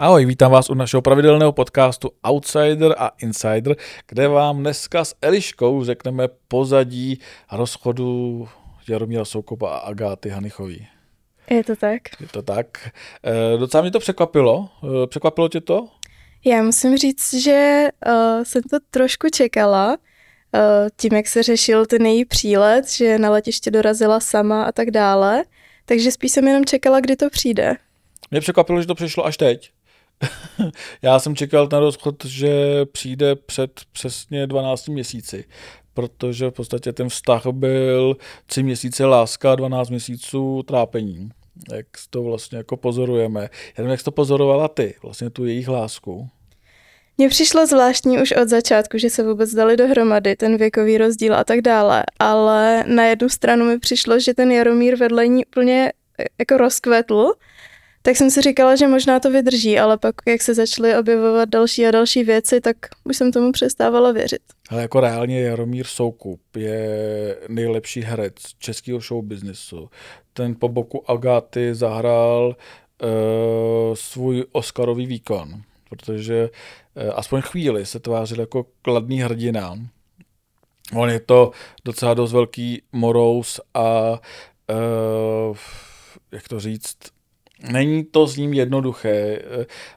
Ahoj, vítám vás u našeho pravidelného podcastu Outsider a Insider, kde vám dneska s Eliškou řekneme pozadí rozchodu Jaromíra Soukopa a Agáty Hanichový. Je to tak. Je to tak. E, docela mě to překvapilo. E, překvapilo tě to? Já musím říct, že uh, jsem to trošku čekala, uh, tím, jak se řešil ten její přílet, že na letiště dorazila sama a tak dále, takže spíš jsem jenom čekala, kdy to přijde. Mě překvapilo, že to přišlo až teď. Já jsem čekal na rozchod, že přijde před přesně 12 měsíci, protože v podstatě ten vztah byl 3 měsíce láska, 12 měsíců trápení. Jak to vlastně jako pozorujeme. Já nevím, jak jsi to pozorovala ty, vlastně tu jejich lásku. Mně přišlo zvláštní už od začátku, že se vůbec dali dohromady, ten věkový rozdíl a tak dále, ale na jednu stranu mi přišlo, že ten Jaromír vedle ní úplně e, jako rozkvetl, tak jsem si říkala, že možná to vydrží, ale pak, jak se začaly objevovat další a další věci, tak už jsem tomu přestávala věřit. Ale jako reálně Jaromír Soukup je nejlepší herec českého showbiznesu. Ten po boku Agáty zahrál uh, svůj Oscarový výkon, protože uh, aspoň chvíli se tvářil jako kladný hrdina. On je to docela dost velký morous a uh, jak to říct, Není to s ním jednoduché.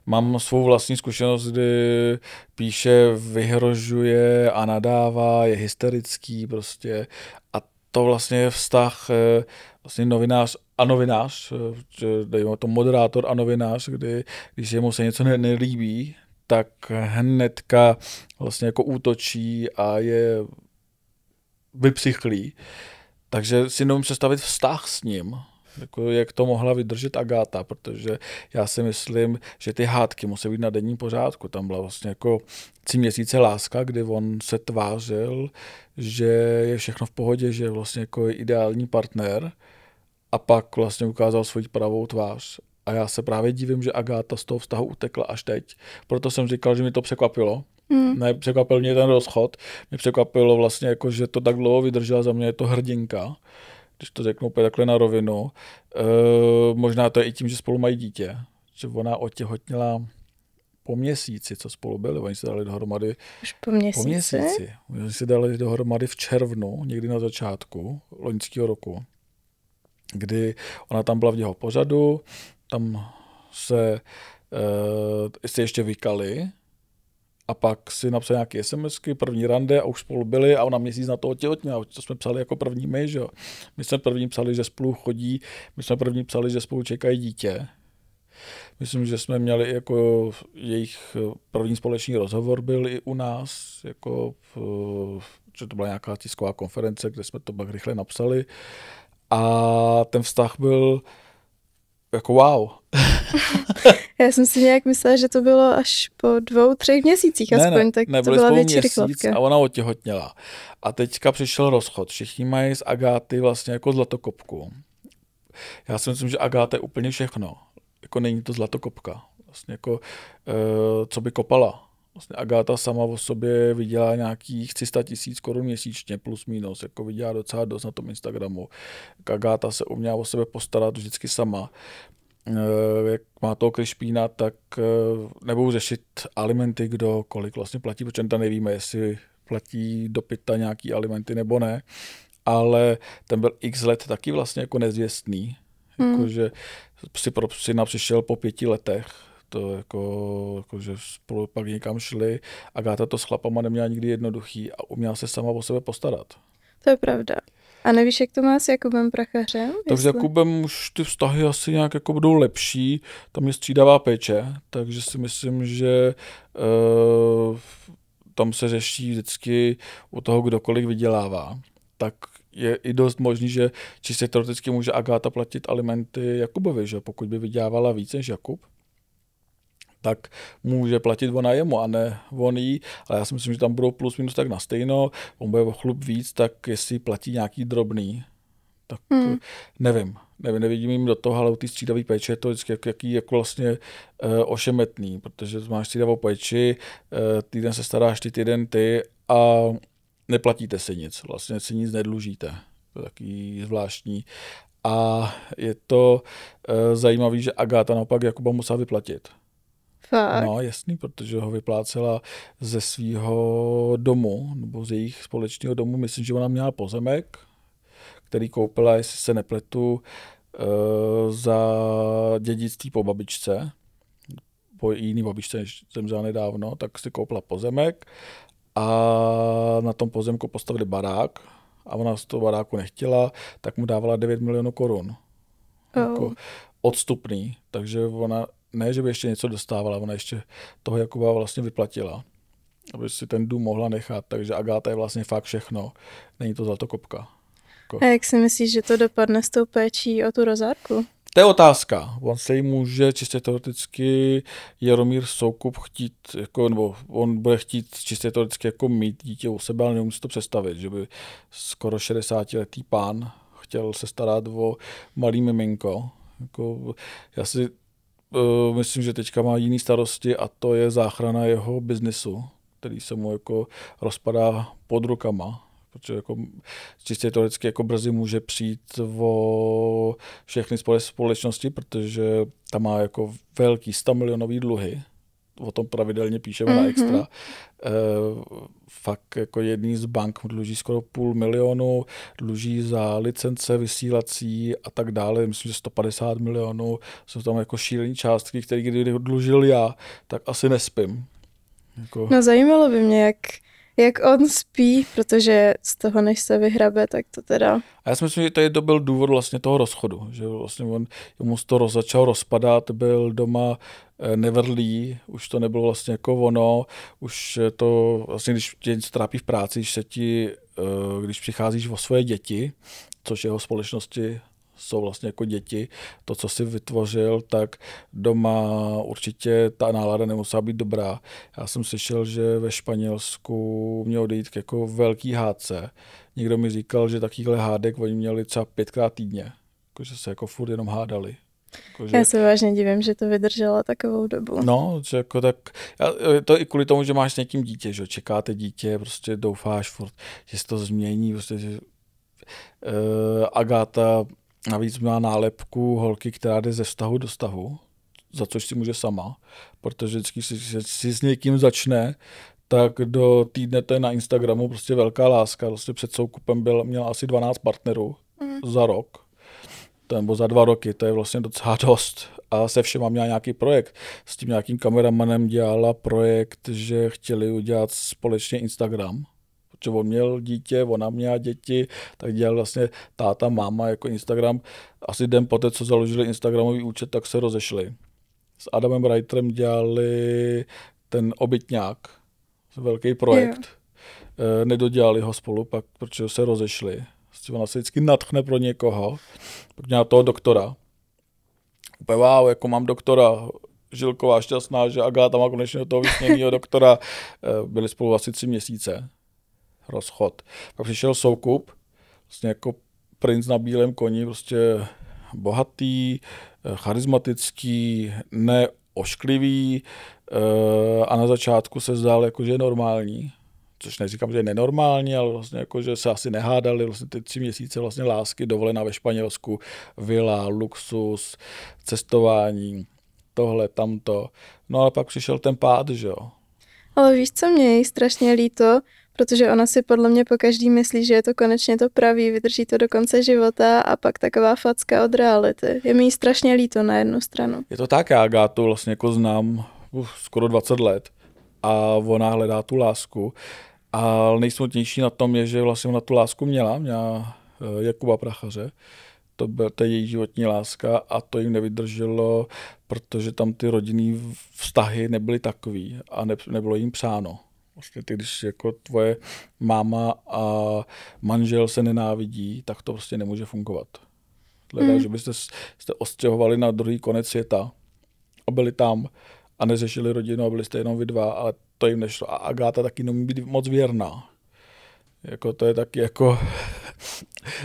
Mám svou vlastní zkušenost, kdy píše, vyhrožuje a nadává, je hysterický prostě. A to vlastně je vztah eh, vlastně novinář a novinář, eh, dejme to moderátor a novinář, kdy, když jemu se něco nelíbí, tak hnedka vlastně jako útočí a je vypsychlý. Takže si nemůžu představit vztah s ním jako jak to mohla vydržet Agáta, protože já si myslím, že ty hádky musí být na denním pořádku. Tam byla vlastně jako tři měsíce láska, kdy on se tvářil, že je všechno v pohodě, že je vlastně jako ideální partner a pak vlastně ukázal svoji pravou tvář. A já se právě divím, že Agáta z toho vztahu utekla až teď. Proto jsem říkal, že mi to překvapilo, Mm. Ne, překvapil mě ten rozchod. Mě překvapilo vlastně, jako, že to tak dlouho vydržela za mě, je to hrdinka když to řeknu úplně takhle na rovinu. E, možná to je i tím, že spolu mají dítě. Že ona otěhotněla po měsíci, co spolu byli. Oni se dali dohromady. Už po měsíci? Po měsíci. Oni se dali dohromady v červnu, někdy na začátku loňského roku, kdy ona tam byla v jeho pořadu, tam se, e, se ještě vykali, a pak si napsal nějaké SMSky, první rande a už spolu byli a ona měsíc na to otěhotněla, to jsme psali jako první my, že jo. My jsme první psali, že spolu chodí, my jsme první psali, že spolu čekají dítě. Myslím, že jsme měli jako jejich eh, první společný rozhovor byl i u nás, jako v, eh, že to byla nějaká tisková konference, kde jsme to pak rychle napsali. A ten vztah byl jako wow. Já jsem si nějak myslela, že to bylo až po dvou, třech měsících ne, aspoň, ne, tak ne, to byla větší měsíc rychlovka. A ona otěhotněla. A teďka přišel rozchod. Všichni mají z Agáty vlastně jako zlatokopku. Já si myslím, že Agáta je úplně všechno. Jako není to zlatokopka. Vlastně jako, uh, co by kopala. Vlastně Agáta sama o sobě vydělá nějakých 300 tisíc korun měsíčně, plus minus, jako vydělá docela dost na tom Instagramu. Agáta se uměla o sebe postarat vždycky sama. Eh, jak má toho Krišpína, tak eh, nebudou řešit alimenty, kdo kolik vlastně platí, protože tam nevíme, jestli platí do pita nějaký alimenty nebo ne, ale ten byl x let taky vlastně jako nezvěstný, hmm. jakože si pro syna přišel po pěti letech, to jako, jako, že spolu pak někam šli a Gáta to s chlapama neměla nikdy jednoduchý a uměla se sama o sebe postarat. To je pravda. A nevíš, jak to má s Jakubem Prachařem? Tak s Jakubem už ty vztahy asi nějak jako budou lepší, tam je střídavá péče, takže si myslím, že uh, tam se řeší vždycky u toho, kdokoliv vydělává. Tak je i dost možný, že čistě teoreticky může Agáta platit alimenty Jakubovi, že pokud by vydělávala více, než Jakub, tak může platit ona jemu a ne on jí. Ale já si myslím, že tam budou plus minus tak na stejno, on bude o chlup víc, tak jestli platí nějaký drobný, tak hmm. nevím. Nevím, nevidím jim do toho, ale u té střídavé péče je to vždycky jak, jaký jako vlastně e, ošemetný, protože máš střídavou péči, e, týden se staráš ty, týden ty a neplatíte si nic, vlastně si nic nedlužíte. To je takový zvláštní. A je to e, eh, zajímavé, že Agáta naopak Jakuba musela vyplatit. Fakt. No jasný, protože ho vyplácela ze svého domu, nebo z jejich společného domu. Myslím, že ona měla pozemek, který koupila, jestli se nepletu, eh, za dědictví po babičce, po jiný babičce, než vzal nedávno, tak si koupila pozemek a na tom pozemku postavili barák a ona z toho baráku nechtěla, tak mu dávala 9 milionů korun. Jako oh. Jako odstupný, takže ona ne, že by ještě něco dostávala, ona ještě toho Jakuba vlastně vyplatila, aby si ten dům mohla nechat, takže Agáta je vlastně fakt všechno, není to zlatokopka. Jako- A jak si myslíš, že to dopadne s tou péčí o tu rozárku? To je otázka. On se jí může čistě teoreticky Jaromír Soukup chtít, jako, nebo on bude chtít čistě teoreticky jako mít dítě u sebe, ale neumí si to představit, že by skoro 60-letý pán chtěl se starat o malý miminko. Jako, já si uh, myslím, že teďka má jiný starosti a to je záchrana jeho biznisu, který se mu jako rozpadá pod rukama protože jako čistě teoreticky jako brzy může přijít o všechny společnosti, protože tam má jako velký 100 milionový dluhy o tom pravidelně píšeme mm-hmm. na mhm. extra. E, fakt jako jedný z bank dluží skoro půl milionu, dluží za licence vysílací a tak dále, myslím, že 150 milionů, jsou tam jako šílené částky, které kdyby dlužil já, tak asi nespím. Jako... No zajímalo by mě, jak jak on spí, protože z toho, než se vyhrabe, tak to teda... A já si myslím, že tady to byl důvod vlastně toho rozchodu, že vlastně on, mu to roz, začal rozpadat, byl doma eh, nevrlý, už to nebylo vlastně jako ono, už to vlastně, když tě něco trápí v práci, když se ti, eh, když přicházíš o svoje děti, což jeho společnosti jsou vlastně jako děti. To, co si vytvořil, tak doma určitě ta nálada nemusela být dobrá. Já jsem slyšel, že ve Španělsku mělo dojít k jako velký hádce. Někdo mi říkal, že takovýhle hádek oni měli třeba pětkrát týdně. Jako, že se jako furt jenom hádali. Jako, že... Já se vážně divím, že to vydržela takovou dobu. No, že jako tak, e, to i kvůli tomu, že máš s někým dítě, že čekáte dítě, prostě doufáš furt, že se to změní, prostě, že, uh, Agáta Navíc má nálepku holky, která jde ze vztahu do vztahu, za což si může sama, protože vždycky si, si, si s někým začne, tak do týdne to je na Instagramu prostě velká láska. Vlastně před soukupem byl, měl asi 12 partnerů mm. za rok, nebo za dva roky, to je vlastně docela dost. A se všema měla nějaký projekt. S tím nějakým kameramanem dělala projekt, že chtěli udělat společně Instagram protože on měl dítě, ona měla děti, tak dělal vlastně táta, máma jako Instagram. Asi den poté, co založili Instagramový účet, tak se rozešli. S Adamem Reiterem dělali ten obytňák, velký projekt. Yeah nedodělali ho spolu, pak, protože se rozešli. Prostě ona se vždycky natchne pro někoho, pro měla toho doktora. Úplně wow, jako mám doktora, Žilková šťastná, že Agáta má konečně toho vysněného doktora. Eh, byli spolu asi tři měsíce rozchod. Pak přišel soukup, vlastně jako princ na bílém koni, prostě bohatý, eh, charismatický, neošklivý eh, a na začátku se zdál, jako, že je normální, což neříkám, že je nenormální, ale vlastně jako, že se asi nehádali vlastně ty tři měsíce vlastně lásky, dovolená ve Španělsku, vila, luxus, cestování, tohle, tamto. No ale pak přišel ten pád, že jo. Ale víš, co mě je strašně líto, protože ona si podle mě po každý myslí, že je to konečně to pravý, vydrží to do konce života a pak taková facka od reality. Je mi strašně líto na jednu stranu. Je to tak, já Gátu vlastně jako znám uf, uh, skoro 20 let a ona hledá tu lásku. A nejsmutnější na tom je, že vlastně ona tu lásku měla, měla eh, Jakuba Prachaře, to byla ta její životní láska a to jim nevydrželo, protože tam ty rodinný vztahy nebyly takový a ne, nebylo jim přáno. Vlastně ty, když jako tvoje máma a manžel se nenávidí, tak to prostě nemůže fungovat. Leda, mm. že byste jste ostěhovali na druhý konec světa a byli tam a neřešili rodinu a byli jste jenom vy dva, ale to jim nešlo. A Agáta taky nemůže být moc věrná. Jako to je taky jako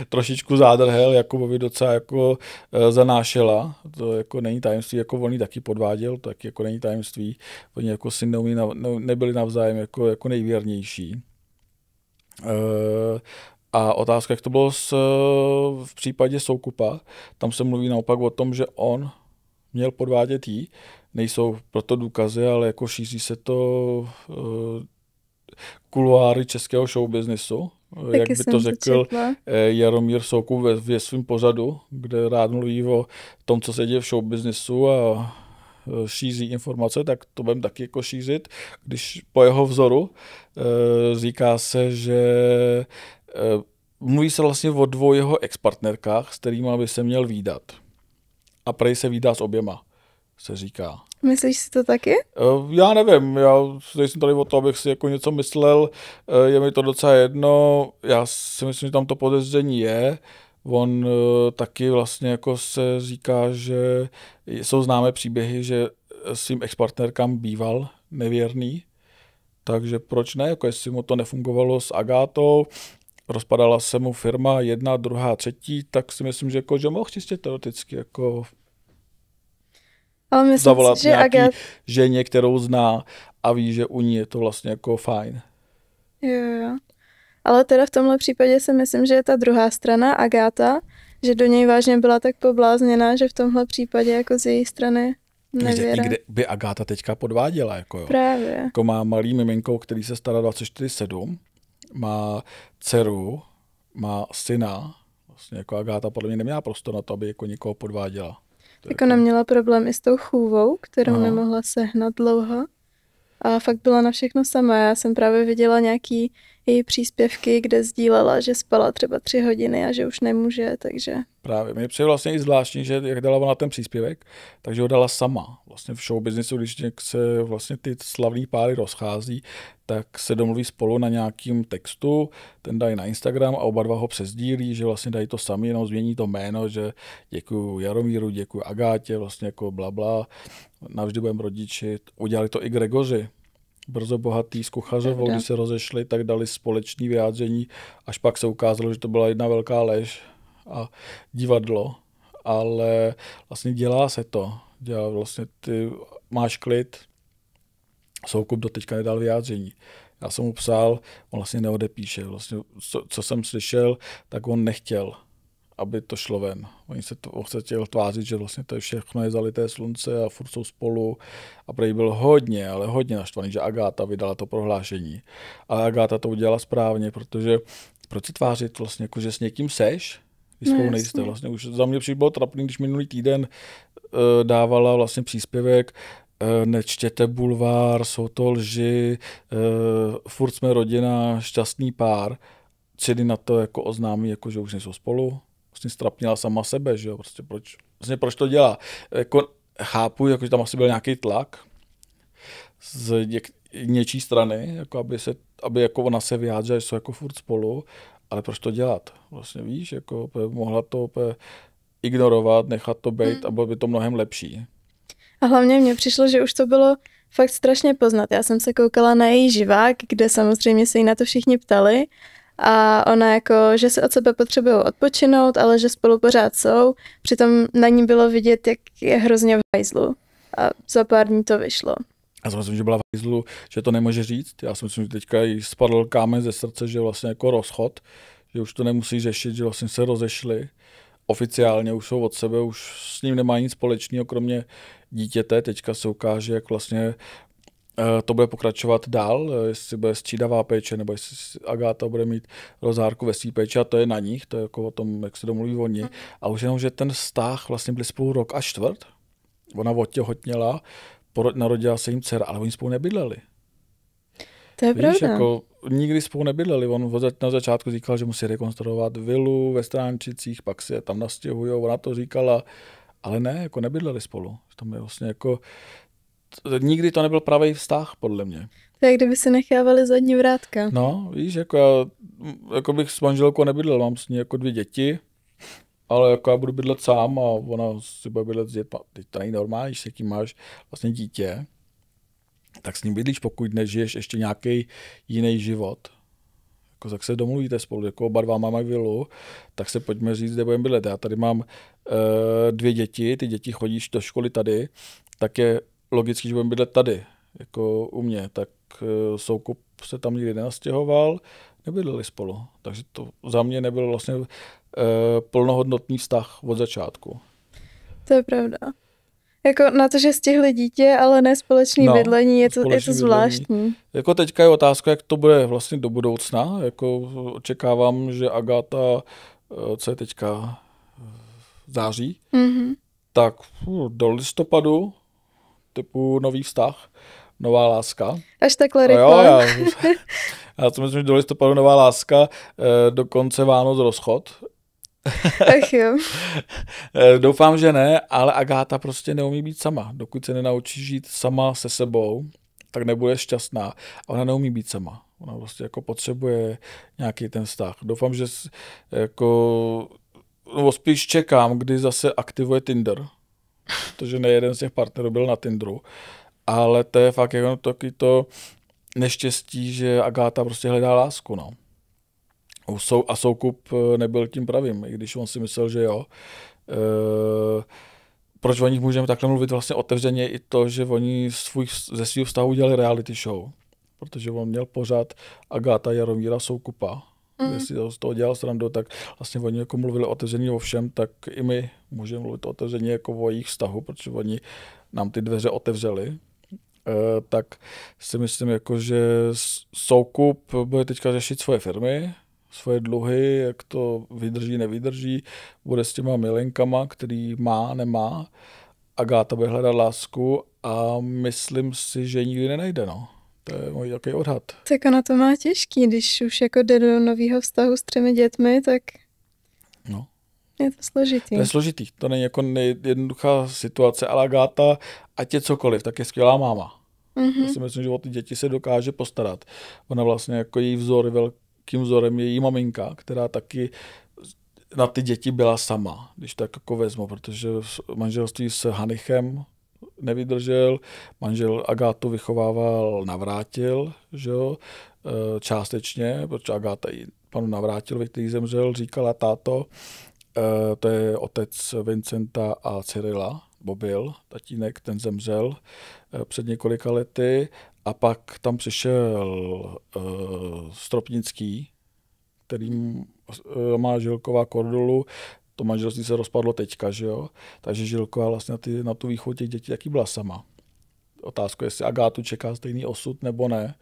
trošičku zádrhel Jakubovi docela jako eh, zanášela. To jako není tajemství, jako on taky podváděl, tak jako není tajemství. Oni jako si neumí, nebyli navzájem jako, jako nejvěrnější. E, a otázka, jak to bylo s, v případě Soukupa, tam se mluví naopak o tom, že on měl podvádět jí, nejsou proto důkazy, ale jako šíří se to eh, kuluáry českého showbiznisu, Taky jak by to řekl četla. Eh, Jaromír Soukup ve, ve svém pořadu, kde rád mluví o tom, co se děje v showbiznisu a eh, šíří informace, tak to budeme taky jako šířit. Když po jeho vzoru eh, říká se, že mluví se vlastně o dvou jeho expartnerkách, s kterými by se měl výdat. A prej se výdá s oběma, se říká. Myslíš si to taky? Eh, já nevím, já nejsem tady o to, abych si jako něco myslel, eh, je mi to docela jedno, já si myslím, že tam to podezření je, on eh, taky vlastně jako se říká, že jsou známé příběhy, že svým expartnerkám býval nevěrný, takže proč ne, jako jestli mu to nefungovalo s Agátou, rozpadala se mu firma jedna, druhá, třetí, tak si myslím, že, jako, že mohl čistě teoreticky jako ale myslím zavolat si, že nějaký Agat... ženě, kterou zná a ví, že u ní je to vlastně jako fajn. Jo, jo. Ale teda v tomhle případě si myslím, že je ta druhá strana, Agáta, že do něj vážně byla tak poblázněná, že v tomhle případě jako z její strany nevěra. Kde, by Agáta teďka podváděla, jako jo. Právě. Jako má malý miminko, který se stará 24-7, má dceru, má syna, vlastně jako Agáta podle mě neměla prostor na to, aby jako někoho podváděla. Tak, jako ona jako- měla problém i s tou chůvou, kterou Aha. nemohla sehnat dlouho. A fakt byla na všechno sama. Já jsem právě viděla nějaký její příspěvky, kde sdílela, že spala třeba tři hodiny a že už nemůže, takže... Právě, mě přijde vlastně i zvláštní, že jak dala ona ten příspěvek, takže ho dala sama. Vlastně v businessu, když se vlastně ty slavní páry rozchází, tak se domluví spolu na nějakým textu, ten dají na Instagram a oba dva ho přezdílí, že vlastně dají to sami, jenom změní to jméno, že děkuji Jaromíru, děkuji Agátě, vlastně jako blabla, bla, navždy budeme rodiči. Udělali to i Gregoři, brzo bohatý s Kuchařovou, když se rozešli, tak dali společné vyjádření, až pak se ukázalo, že to byla jedna velká lež a divadlo, ale vlastně dělá se to. Dělá vlastně ty, máš klid, Soukup do teďka nedal vyjádření. Já jsem mu psal, on vlastně neodepíše. Vlastně, co, co jsem slyšel, tak on nechtěl aby to šlo ven. Oni se to, chtěl tvářit, že vlastně to je všechno je zalité slunce a furt jsou spolu. A prej byl hodně, ale hodně naštvaný, že Agáta vydala to prohlášení. A Agáta to udělala správně, protože proč se tvářit vlastně, jako že s někým seš, když no, spolu no, nejste. Vlastně už za mě bylo trapný, když minulý týden uh, dávala vlastně příspěvek, eh, nečtěte bulvár, jsou to lži, uh, furt jsme rodina, šťastný pár. čili na to jako oznámí, jako že už nejsou spolu, vlastně strapnila sama sebe, že jo, prostě proč, vlastně proč to dělá. Jako, chápu, jako, že tam asi byl nějaký tlak z něk, něčí strany, jako aby, se, aby jako ona se vyjádřila, že jsou jako furt spolu, ale proč to dělat? Vlastně víš, jako mohla to ignorovat, nechat to být hmm. a bylo by to mnohem lepší. A hlavně mně přišlo, že už to bylo fakt strašně poznat. Já jsem se koukala na její živák, kde samozřejmě se jí na to všichni ptali a ona jako, že se od sebe potřebují odpočinout, ale že spolu pořád jsou. Přitom na ní bylo vidět, jak je hrozně v hajzlu. A za pár dní to vyšlo. Já si myslím, že byla v hajzlu, že to nemůže říct. Já si myslím, že teďka jí spadl kámen ze srdce, že vlastně jako rozchod, že už to nemusí řešit, že vlastně se rozešli. Oficiálně už jsou od sebe, už s ním nemá nic společného, kromě dítěte. Teďka se ukáže, jak vlastně Eh, to bude pokračovat dál, eh, jestli bude střídavá péče, nebo jestli Agáta bude mít rozárku ve svý péči a to je na nich, to je jako o tom, jak se domluví oni. Mm. A už jenom, že ten vztah, vlastně byl spolu rok a čtvrt, ona otěhotněla, narodila se jim dcera, ale oni spolu nebydleli. To je Víš, pravda. Jako, nikdy spolu nebydleli. On na začátku říkal, že musí rekonstruovat vilu ve Stránčicích, pak se tam nastěhují, ona to říkala, ale ne, jako nebydleli spolu. Tam je vlastně jako nikdy to nebyl pravý vztah, podle mě. Tak kdyby se nechávali zadní vrátka. No, víš, jako, já, jako bych s manželkou nebydlel, mám s ní jako dvě děti, ale jako já budu bydlet sám a ona si bude bydlet s dětma. Teď to není normální, když se tím máš vlastně dítě, tak s ním bydlíš, pokud nežiješ ještě nějaký jiný život. Jako, tak se domluvíte spolu, jako oba dva máme vilu, tak se pojďme říct, kde budeme bydlet. Já tady mám e, dvě děti, ty děti chodíš do školy tady, tak je logicky, že budeme bydlet tady, jako u mě, tak eh, soukup se tam nikdy nenastěhoval, nebydleli spolu. Takže to za mě nebyl vlastně e, plnohodnotný vztah od začátku. To je pravda. Jako na to, že stihli dítě, ale ne společný no, bydlení, je to, je to zvláštní. Bydlení. Jako teďka je otázka, jak to bude vlastně do budoucna. Jako očekávám, že Agáta, eh, co je teďka září, mm-hmm. tak do listopadu typu nový vztah, nová láska. Až takhle rychle. No já, já to myslím, že do listopadu nová láska, eh, do konce Vánoc rozchod. Ach jo. Eh, doufám, že ne, ale Agáta prostě neumí být sama. Dokud se nenaučí žít sama se sebou, tak nebude šťastná. A ona neumí být sama. Ona prostě jako potřebuje nějaký ten vztah. Doufám, že jako, no spíš čekám, kdy zase aktivuje Tinder protože nejeden z těch partnerů byl na Tinderu. Ale to je fakt jako taky to neštěstí, že Agáta prostě hledá lásku, no. a Soukup eh, nebyl tím pravým, i když on si myslel, že jo. E, proč o nich můžeme takhle mluvit vlastně otevřeně i to, že oni svůj, ze svého vztahu udělali reality show, protože on měl pořád Agáta Jaromíra Soukupa, mm. jestli z toho dělal srandu, tak vlastně oni jako mluvili otevřeně o všem, tak i my můžeme mluvit otevřeně jako o jejich vztahu, protože oni nám ty dveře otevřeli, eh, tak si myslím, jako, že Soukup bude teďka řešit svoje firmy, svoje dluhy, jak to vydrží, nevydrží, bude s těma milenkama, který má, nemá. Agáta bude hledat lásku a myslím si, že nikdy nenajde. No. To je můj takový odhad. Tak ona to má těžký, když už jako jde do nového vztahu s třemi dětmi, tak no. je to složitý. To je složitý, to není jako jednoduchá situace, ale Agáta, ať je cokoliv, tak je skvělá máma. Mm-hmm. Já si myslím, že o ty děti se dokáže postarat. Ona vlastně jako její vzor, velkým vzorem je její maminka, která taky na ty děti byla sama, když tak jako vezmu, protože manželství s Hanichem, nevydržel, manžel Agátu vychovával, navrátil, že jo, e, částečně, protože Agáta i panu navrátil který zemřel, říkala táto, e, to je otec Vincenta a Cyrila, Bobil, tatínek, ten zemřel e, před několika lety a pak tam přišel Stropnický, kterým má Žilková Kordulu to manželství se rozpadlo teďka, že jo? Takže Žilková vlastně ty, na tu východ těch dětí taky byla sama. Otázka, jestli Agátu čeká stejný osud nebo ne.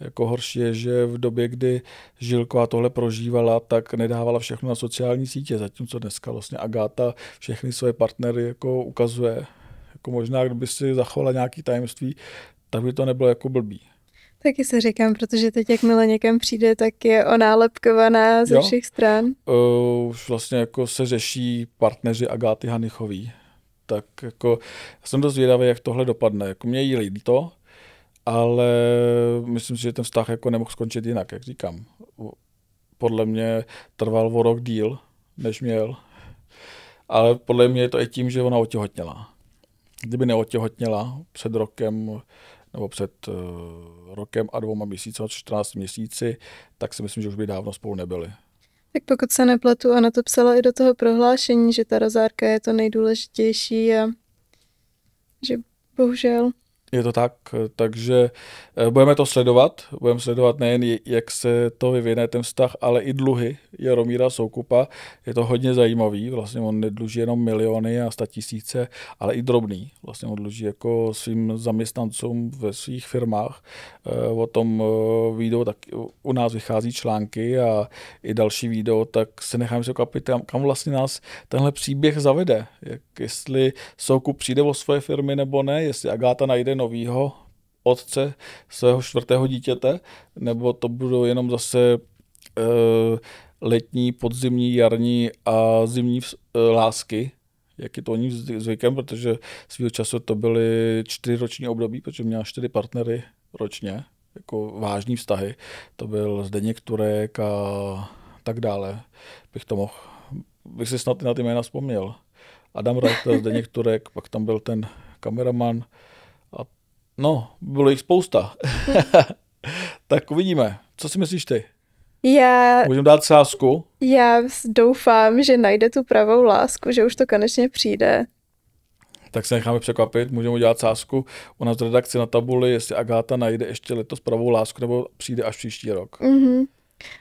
Jako horší je, že v době, kdy Žilková tohle prožívala, tak nedávala všechno na sociální sítě, zatímco dneska vlastně Agáta všechny své partnery jako ukazuje. Jako možná, kdyby si zachovala nějaký tajemství, tak by to nebylo jako blbý. Taky se říkám, protože teď jakmile někam přijde, tak je onálepkovaná ze jo. všech stran. Uh, už vlastně jako se řeší partneři Agáty Hanichový. Tak jako jsem dost zvědavý, jak tohle dopadne. Jako mě jí líto, ale myslím si, že ten vztah jako nemohl skončit jinak, jak říkám. Podle mě trval o rok díl, než měl. Ale podle mě je to i tím, že ona otěhotněla. Kdyby neotěhotněla před rokem, nebo před uh, rokem a dvouma měsíci, 14 no, měsíci, tak si myslím, že už by dávno spolu nebyli. Tak pokud se nepletu, ona to psala i do toho prohlášení, že ta rozárka je to nejdůležitější a že bohužel je to tak, eh, takže eh, budeme to sledovat. Budeme sledovat nejen, jak se to vyvine, ten vztah, ale i dluhy Jaromíra Soukupa. Je to hodně zajímavý, vlastně on nedluží jenom miliony a sta tisíce, ale i drobný. Vlastně on dluží jako svým zaměstnancům ve svých firmách. Eh, o tom video, tak u nás vychází články a i další video, tak se necháme kapit, kam vlastně nás tenhle příběh zavede. Jak, jestli Soukup přijde o svoje firmy nebo ne, jestli Agáta najde nového novýho otce svého čtvrtého dítěte, nebo to budou jenom zase e, letní, podzimní, jarní a zimní vz, e, lásky, jak je to oni zvykem, protože svého času to byly čtyři roční období, protože měla čtyři partnery ročně, jako vážní vztahy. To byl Zdeněk Turek a tak dále. Bych to mohl, bych si snad na ty jména vzpomněl. Adam Reiter, Zdeněk Turek, pak tam byl ten kameraman, No, bylo jich spousta. tak uvidíme. Co si myslíš ty? Já... Můžeme dát sázku? Já doufám, že najde tu pravou lásku, že už to konečně přijde. Tak se necháme překvapit, můžeme udělat sázku u nás v redakci na tabuli, jestli Agáta najde ještě letos pravou lásku, nebo přijde až příští rok. Mm-hmm.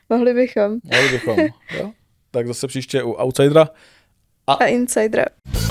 Mohli bychom. Mohli bychom, jo? Tak zase příště u Outsidera a, a Insidera.